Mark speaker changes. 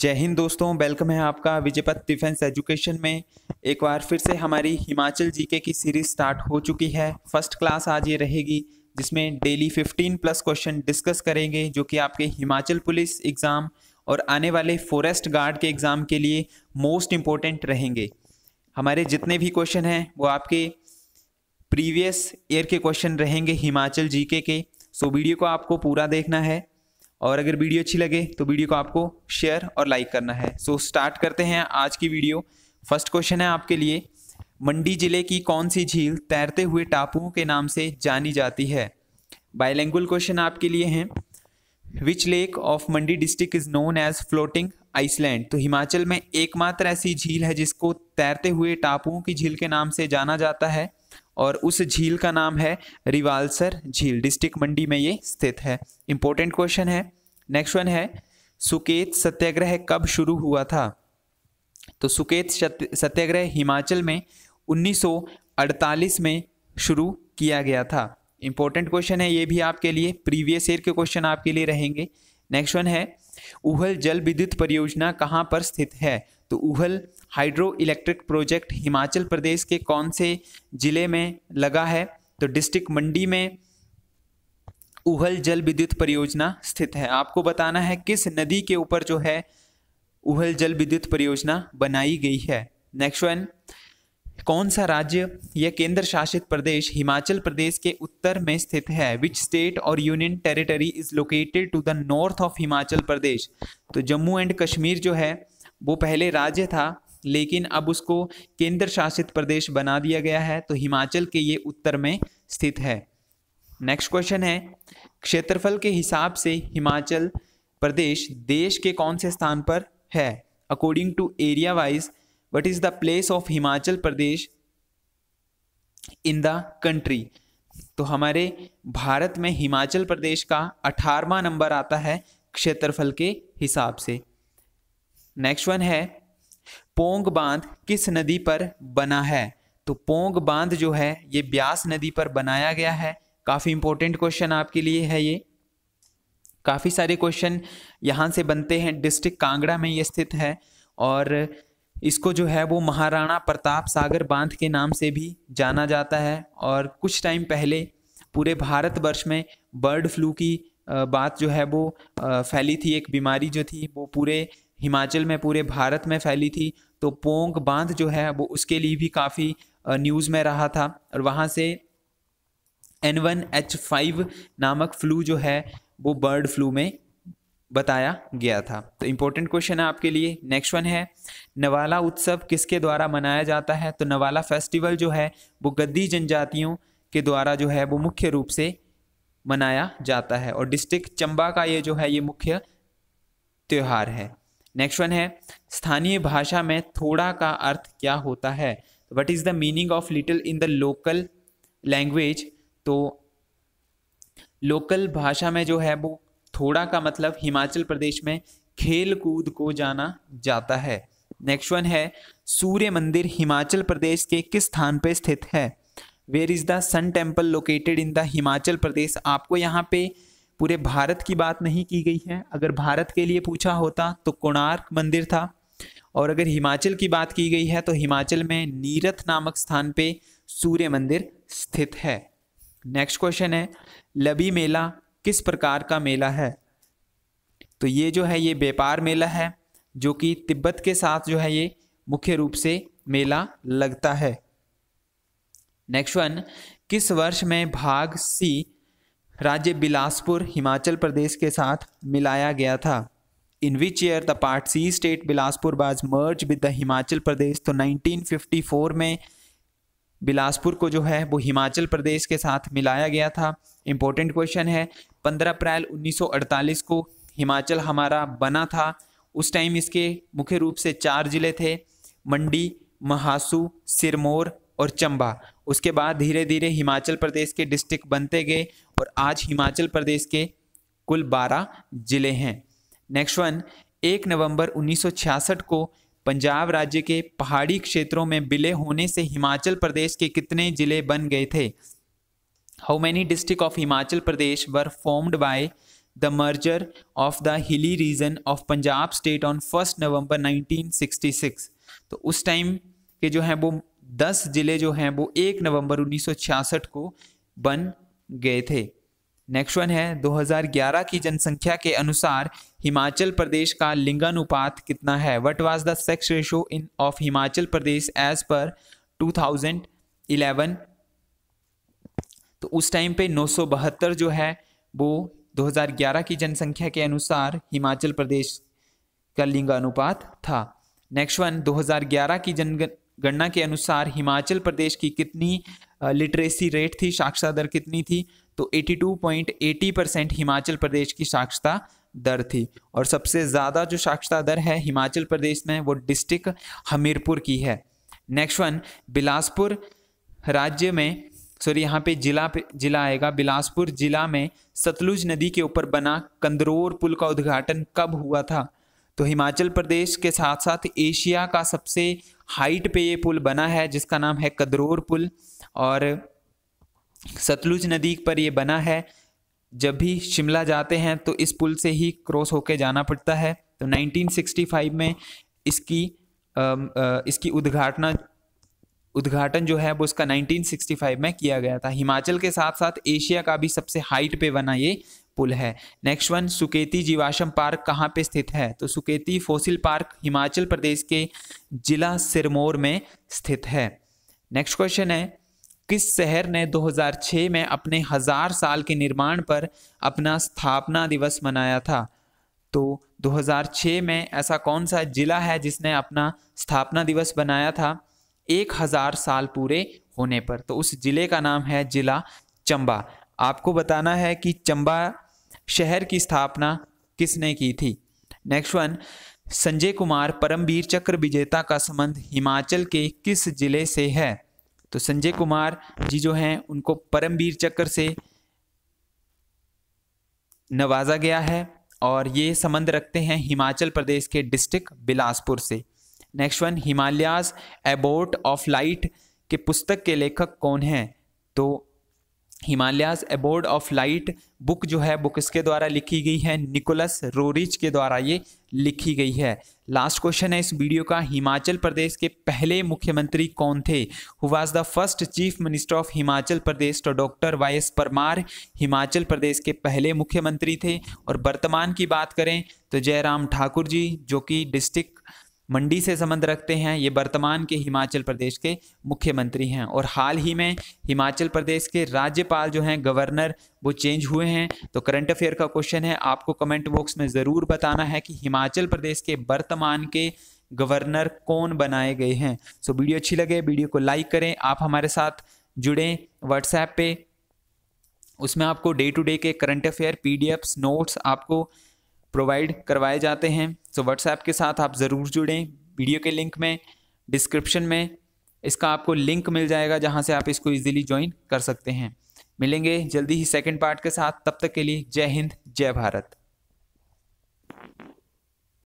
Speaker 1: जय हिंद दोस्तों वेलकम है आपका विजयपथ डिफेंस एजुकेशन में एक बार फिर से हमारी हिमाचल जीके की सीरीज स्टार्ट हो चुकी है फर्स्ट क्लास आज ये रहेगी जिसमें डेली 15 प्लस क्वेश्चन डिस्कस करेंगे जो कि आपके हिमाचल पुलिस एग्ज़ाम और आने वाले फॉरेस्ट गार्ड के एग्ज़ाम के लिए मोस्ट इम्पोर्टेंट रहेंगे हमारे जितने भी क्वेश्चन हैं वो आपके प्रीवियस ईयर के क्वेश्चन रहेंगे हिमाचल जीके के सो वीडियो को आपको पूरा देखना है और अगर वीडियो अच्छी लगे तो वीडियो को आपको शेयर और लाइक करना है सो so, स्टार्ट करते हैं आज की वीडियो फर्स्ट क्वेश्चन है आपके लिए मंडी जिले की कौन सी झील तैरते हुए टापुओं के नाम से जानी जाती है बायलैंगुअल क्वेश्चन आपके लिए हैं which lake of Mandi district is known as floating island तो हिमाचल में एकमात्र ऐसी झील है जिसको तैरते हुए टापुओं की झील के नाम से जाना जाता है और उस झील का नाम है रिवालसर झील डिस्ट्रिक्ट मंडी में ये स्थित है इंपॉर्टेंट क्वेश्चन है नेक्स्ट वन है सुकेत सत्याग्रह कब शुरू हुआ था तो सुकेत सत्याग्रह हिमाचल में 1948 में शुरू किया गया था इंपॉर्टेंट क्वेश्चन है ये भी आपके लिए प्रीवियस ईयर के क्वेश्चन आपके लिए रहेंगे नेक्स्ट वन है उहल जल विद्युत परियोजना कहाँ पर स्थित है तो Uhl hydro electric project Himachal Pradesh के कौन से ज़िले में लगा है तो डिस्ट्रिक्ट मंडी में उहल जल विद्युत परियोजना स्थित है आपको बताना है किस नदी के ऊपर जो है उहल जल विद्युत परियोजना बनाई गई है नेक्स्ट वन कौन सा राज्य या केंद्र शासित प्रदेश हिमाचल प्रदेश के उत्तर में स्थित है विच स्टेट और union territory is located to the north of Himachal Pradesh तो जम्मू एंड कश्मीर जो है वो पहले राज्य था लेकिन अब उसको केंद्र शासित प्रदेश बना दिया गया है तो हिमाचल के ये उत्तर में स्थित है नेक्स्ट क्वेश्चन है क्षेत्रफल के हिसाब से हिमाचल प्रदेश देश के कौन से स्थान पर है according to area wise what is the place of Himachal Pradesh in the country तो हमारे भारत में हिमाचल प्रदेश का अठारवा नंबर आता है क्षेत्रफल के हिसाब से नेक्स्ट वन है पोंग बांध किस नदी पर बना है तो पोंग बांध जो है ये ब्यास नदी पर बनाया गया है काफ़ी इंपॉर्टेंट क्वेश्चन आपके लिए है ये काफ़ी सारे क्वेश्चन यहाँ से बनते हैं डिस्ट्रिक्ट कांगड़ा में ये स्थित है और इसको जो है वो महाराणा प्रताप सागर बांध के नाम से भी जाना जाता है और कुछ टाइम पहले पूरे भारतवर्ष में बर्ड फ्लू की बात जो है वो फैली थी एक बीमारी जो थी वो पूरे हिमाचल में पूरे भारत में फैली थी तो पोंग बांध जो है वो उसके लिए भी काफ़ी न्यूज़ में रहा था और वहाँ से एन वन एच फाइव नामक फ्लू जो है वो बर्ड फ्लू में बताया गया था तो इम्पोर्टेंट क्वेश्चन है आपके लिए नेक्स्ट वन है नवाला उत्सव किसके द्वारा मनाया जाता है तो नवाला फेस्टिवल जो है वो गद्दी जनजातियों के द्वारा जो है वो मुख्य रूप से मनाया जाता है और डिस्ट्रिक्ट चंबा का ये जो है ये मुख्य त्यौहार है नेक्स्ट वन है स्थानीय भाषा में थोड़ा का अर्थ क्या होता है what is the meaning of little in the local language तो लोकल तो भाषा में जो है वो थोड़ा का मतलब हिमाचल प्रदेश में खेल कूद को जाना जाता है नेक्स्ट वन है सूर्य मंदिर हिमाचल प्रदेश के किस स्थान पर स्थित है where is the sun temple located in the Himachal Pradesh आपको यहाँ पे पूरे भारत की बात नहीं की गई है अगर भारत के लिए पूछा होता तो कोणार्क मंदिर था और अगर हिमाचल की बात की गई है तो हिमाचल में नीरथ नामक स्थान पे सूर्य मंदिर स्थित है नेक्स्ट क्वेश्चन है लबी मेला किस प्रकार का मेला है तो ये जो है ये व्यापार मेला है जो कि तिब्बत के साथ जो है ये मुख्य रूप से मेला लगता है नेक्स्ट वन किस वर्ष में भाग सी राज्य बिलासपुर हिमाचल प्रदेश के साथ मिलाया गया था in which year the part C state Bilaspur was merge with the Himachal Pradesh तो 1954 में बिलासपुर को जो है वो हिमाचल प्रदेश के साथ मिलाया गया था इम्पोर्टेंट क्वेश्चन है 15 अप्रैल 1948 को हिमाचल हमारा बना था उस टाइम इसके मुख्य रूप से चार ज़िले थे मंडी महासू सिरमौर और चंबा उसके बाद धीरे धीरे हिमाचल प्रदेश के डिस्ट्रिक्ट बनते गए और आज हिमाचल प्रदेश के कुल बारह ज़िले हैं नेक्स्ट वन एक नवंबर 1966 को पंजाब राज्य के पहाड़ी क्षेत्रों में विलय होने से हिमाचल प्रदेश के कितने ज़िले बन गए थे how many district of Himachal Pradesh were formed by the merger of the hilly region of Punjab state on first November 1966 तो उस टाइम के जो हैं वो दस ज़िले जो हैं वो एक नवंबर 1966 को बन गए थे नेक्स्ट वन है 2011 की जनसंख्या के अनुसार हिमाचल प्रदेश का लिंगानुपात कितना है what was the sex ratio in of Himachal Pradesh as per 2011 तो उस टाइम पे नौ जो है वो 2011 की जनसंख्या के अनुसार हिमाचल प्रदेश का लिंगानुपात था नेक्स्ट वन 2011 की जन गणना के अनुसार हिमाचल प्रदेश की कितनी लिटरेसी रेट थी साक्षरता दर कितनी थी तो 82.80 परसेंट हिमाचल प्रदेश की साक्षरता दर थी और सबसे ज़्यादा जो साक्षरता दर है हिमाचल प्रदेश में वो डिस्ट्रिक्ट हमीरपुर की है नेक्स्ट वन बिलासपुर राज्य में सॉरी यहाँ पे जिला पे जिला आएगा बिलासपुर जिला में सतलुज नदी के ऊपर बना कंदरौर पुल का उद्घाटन कब हुआ था तो हिमाचल प्रदेश के साथ साथ एशिया का सबसे हाइट पे ये पुल बना है जिसका नाम है कदरोर पुल और सतलुज नदी पर ये बना है जब भी शिमला जाते हैं तो इस पुल से ही क्रॉस होके जाना पड़ता है तो 1965 में इसकी आ, आ, इसकी उद्घाटना उद्घाटन जो है वो इसका 1965 में किया गया था हिमाचल के साथ साथ एशिया का भी सबसे हाइट पे बना ये पुल है नेक्स्ट वन सुकेती जीवाश्म पार्क कहाँ पे स्थित है तो सुकेती फोसिल पार्क हिमाचल प्रदेश के जिला सिरमौर में स्थित है नेक्स्ट क्वेश्चन है किस शहर ने 2006 में अपने हजार साल के निर्माण पर अपना स्थापना दिवस मनाया था तो 2006 में ऐसा कौन सा जिला है जिसने अपना स्थापना दिवस बनाया था एक हजार साल पूरे होने पर तो उस जिले का नाम है जिला चंबा आपको बताना है कि चंबा शहर की स्थापना किसने की थी नेक्स्ट वन संजय कुमार परमवीर चक्र विजेता का संबंध हिमाचल के किस जिले से है तो संजय कुमार जी जो हैं उनको परमवीर चक्र से नवाजा गया है और ये संबंध रखते हैं हिमाचल प्रदेश के डिस्ट्रिक्ट बिलासपुर से next one Himalayas abode of light के पुस्तक के लेखक कौन हैं तो Himalayas abode of light book जो है बुक इसके द्वारा लिखी गई है निकोलस रोरिच के द्वारा ये लिखी गई है लास्ट क्वेश्चन है इस वीडियो का हिमाचल प्रदेश के पहले मुख्यमंत्री कौन थे who was the first chief minister of Himachal Pradesh तो doctor Y S Parmar Himachal Pradesh के पहले मुख्यमंत्री थे और वर्तमान की बात करें तो जयराम ठाकुर जी जो कि डिस्ट्रिक्ट मंडी से संबंध रखते हैं ये वर्तमान के हिमाचल प्रदेश के मुख्यमंत्री हैं और हाल ही में हिमाचल प्रदेश के राज्यपाल जो हैं गवर्नर वो चेंज हुए हैं तो करंट अफेयर का क्वेश्चन है आपको कमेंट बॉक्स में ज़रूर बताना है कि हिमाचल प्रदेश के वर्तमान के गवर्नर कौन बनाए गए हैं सो वीडियो अच्छी लगे वीडियो को लाइक करें आप हमारे साथ जुड़ें व्हाट्सएप पे उसमें आपको डे टू डे के करंट अफेयर पी नोट्स आपको प्रोवाइड करवाए जाते हैं सो व्हाट्सएप के साथ आप ज़रूर जुड़ें वीडियो के लिंक में डिस्क्रिप्शन में इसका आपको लिंक मिल जाएगा जहाँ से आप इसको ईजिली ज्वाइन कर सकते हैं मिलेंगे जल्दी ही सेकेंड पार्ट के साथ तब तक के लिए जय हिंद जय भारत